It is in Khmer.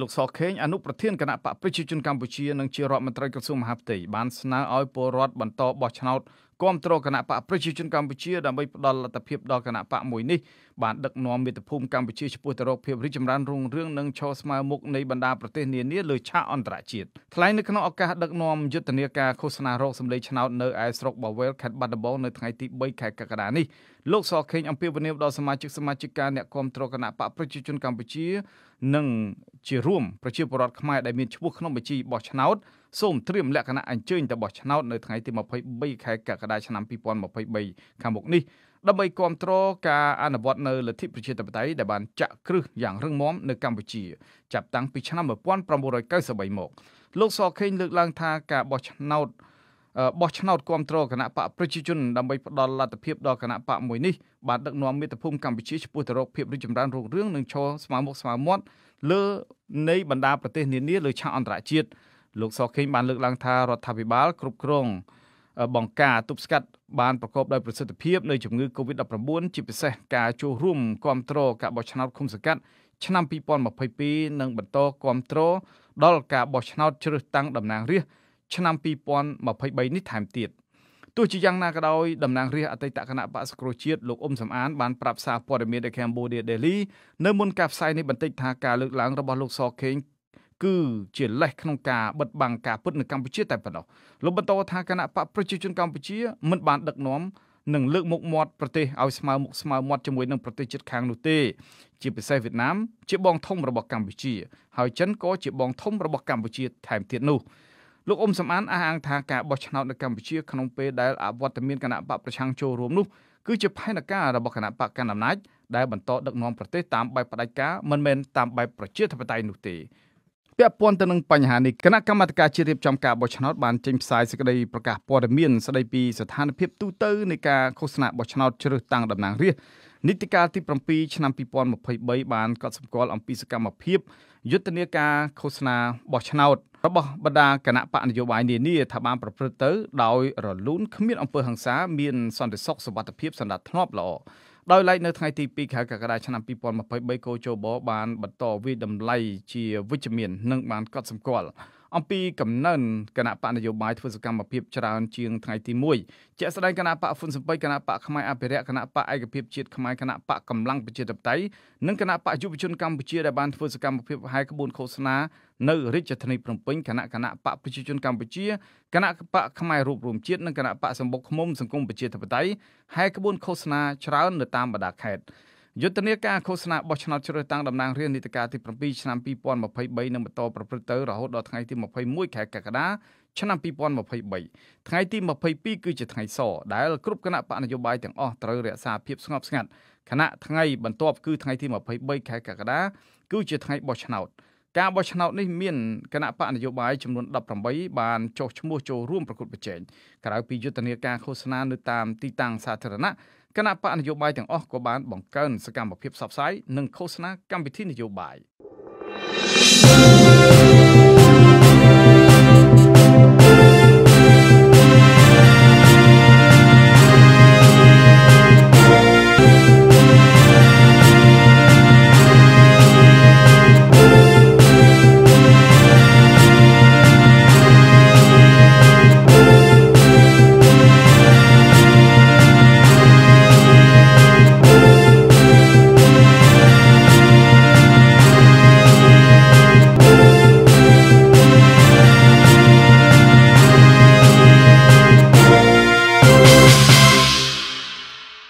លោកសខេងអនុប្រធានគណៈបកប្រជាជនកម្ពុជានិងជារដ្ឋមន្ត្រីក្រសួងមហាផ្ទៃបានស្នើឲ្យពលរដ្ឋបន្តបោះឆ្នោតគ្រប់គ្រងគណៈបកប្រជាជនកម្ពុជាដើម្បីផ្ដល់លទ្ធភាពដល់គណៈបកមួយនេះបានដឹកនាំមាតុភូមិកម្ពុជាឆ្ពោះទៅរកភាពរីកចម្រើនរុងរឿងនិងឈរស្មើមុខនៃបណ្ដាប្រទេសនានាលើឆាកអន្តរជាតិថ្លែងនៅក្នុងឱកាសដឹកនាំយុទ្ធនាការឃោសនារោគសម្លេងឆ្នោតនៅឯស្រុកបាវែលខេត្តបាត់ដំបងនៅថ្ងៃទី3ខែកក្កដានេះលោកសខេងអំពីវនីបដល់សមាជិកសមាជិកាអ្នកគ្រប់គ្រងគណៈបកប្រជាជនកម្ពុជានិងជារួមប្រជាពលរដ្ឋខ្មែរដែលមានឈ្មោះក្នុងបញ្ជីបោះឆ្នោតសូមត្រៀមលក្ខណៈអញ្ជើញទៅបោះឆ្នោតនៅថ្ងៃទី23ខែកក្កដាឆ្នាំ2023ខាងមុខនេះដើម្បីគ្រប់គ្រងការអនុវត្តនៅលទ្ធិប្រជាធិបតេយ្យដែលបានចាក់គ្រឹះយ៉ាងរឹងមាំនៅកម្ពុជាចាប់តាំងពីឆ្នាំ1993មកលោកសខេងលើកឡើងថា ការបោះឆ្នោតបោះឆ្នោតគ្រប់គ្រងគណៈបកប្រជាជនដើម្បីផ្ដល់លទ្ធភាពដល់គណៈបកមួយនេះបានដឹកនាំមាតុភូមិកម្ពុជាឆ្ពោះទៅរកភាពរីកចម្រើនរុងរឿងនិងឈរស្មើមុខស្មើមាត់លើនៃបណ្ដាប្រទេសនានាលើឆាកអន្តរជាតិលោកសខេងបានលើកឡើងថារដ្ឋាភិបាលគ្រប់គ្រងបង្ការទប់ស្កាត់បានប្រកបដោយប្រសិទ្ធភាពនៃជំងឺ Covid-19 ជាពិសេសការចូលរួមគ្រប់គ្រងការបោះឆ្នោតឃុំសង្កាត់ឆ្នាំ2022និងបន្តគ្រប់គ្រងដល់ការបោះឆ្នោតជ្រើសតាំងតំណាងរាស្ត្រឆ្នាំ2023នេះថែមទៀតទោះជាយ៉ាងណាក៏ដោយតំណាងរាស្ត្រអតីតគណៈបក្សប្រជាជាតិលោកអ៊ុំសំអាន បានប្រាប់សារព័ត៌មានដល់ Cambodia Daily នៅមុនការផ្សាយនេះបន្តិចថាការលើកឡើងរបស់លោកសខេងគឺជាលេសក្នុងការបិទបាំងការពុតនៅកម្ពុជាតែប៉ុណ្ណោះលោកបន្តថាគណៈបកប្រជាជនកម្ពុជាមិនបានដឹកនាំនិងលើកមុខមាត់ប្រទេសឲ្យស្មើមុខស្មើមាត់ជាមួយនឹងប្រទេសជិតខាងនោះទេជាពិសេសវៀតណាម ជាបងធំរបស់កម្ពុជាហើយចិនក៏ជាបងធំរបស់កម្ពុជាថែមទៀតនោះលោកអ៊ុំសំអានអះអាងថាការបោះឆ្នោតនៅកម្ពុជាក្នុងពេលដែលអវត្តមានគណៈបកប្រឆាំងចូលរួមនោះគឺជាផែនការរបស់គណៈបកកណ្ដាលអំណាចដែលបន្តដឹកនាំប្រទេសតាមបែបផ្ដាច់ការមិនមែនតាមបែបប្រជាធិបតេយ្យនោះទេពាក់ព័ន្ធទៅនឹងបញ្ហានេះគណៈកម្មាធិការជាតិរៀបចំការបោះឆ្នោតបានចេញផ្សាយសេចក្តីប្រកាសព័ត៌មានស្តីពីស្ថានភាពទូទៅនៃការឃោសនាបោះឆ្នោតជ្រើសតាំងតំណាងរាស្ត្រនីតិកាលទី7ឆ្នាំ2023បានកត់សម្គាល់អំពីសកម្មភាពយុទ្ធនាការឃោសនាបោះឆ្នោតរបស់បណ្ដាគណៈបកនយោបាយនានាថាបានប្រព្រឹត្តទៅដោយរលូនគ្មានអំពើហិង្សាមានសន្តិសុខសុវត្ថិភាពសណ្ដាប់ធ្នាប់ល្អដោយឡែកនៅថ្ងៃទី2ខែកក្កដាឆ្នាំ2023កោជបបានបន្តវិតម្លៃជាវិជ្ជមាន និងបានកត់សម្គាល់អំពីកំណើនគណៈបកនយោបាយធ្វើសកម្មភាពច្រើនជាងថ្ងៃទី1ជាក់ស្ដែងគណៈបកហ៊ុនសំពេចគណៈបកផ្នែកអភិរក្សគណៈបកឯកភាពជាតិខ្មែរគណៈបកកម្លាំងប្រជាធិបតេយ្យនិងគណៈបកយុវជនកម្ពុជាដែលបានធ្វើសកម្មភាពហែក្បួនឃោសនានៅរាជធានីភ្នំពេញគណៈគណៈបកប្រជាជនកម្ពុជាគណៈបកផ្នែករូបរួមជាតិនិងគណៈបកសម្បុកឃុំសង្គមប្រជាធិបតេយ្យហែក្បួនឃោសនាច្រើននៅតាមបណ្ដាខេត្តយុទ្ធនាការឃោសនាបោះឆ្នោតជ្រើសតាំងតំណាងរាស្ត្រនីតិកាលទី7ឆ្នាំ2023នឹងបន្តប្រព្រឹត្តទៅរហូតដល់ថ្ងៃទី21ខែកក្កដាឆ្នាំ2023ថ្ងៃទី22គឺជាថ្ងៃសរដែលគ្រប់គណៈបកនយោបាយទាំងអស់ត្រូវរក្សាភាពស្ងប់ស្ងាត់ខណៈថ្ងៃបន្ទាប់ គឺថ្ងៃទី23ខែកក្កដាគឺជាថ្ងៃបោះឆ្នោតការបោះឆ្នោតនេះមានគណៈបកនយោបាយចំនួន18បានចុះឈ្មោះចូលរួមប្រគល់ប្រជែងក្រៅពីយុទ្ធនាការឃោសនានៅតាមទីតាំងសាធារណៈគណៈបកនយោបាយទាំងអស់ក៏បានបង្កើនសកម្មភាពផ្សព្វផ្សាយនិងឃោសនាកម្មវិធីនយោបាយ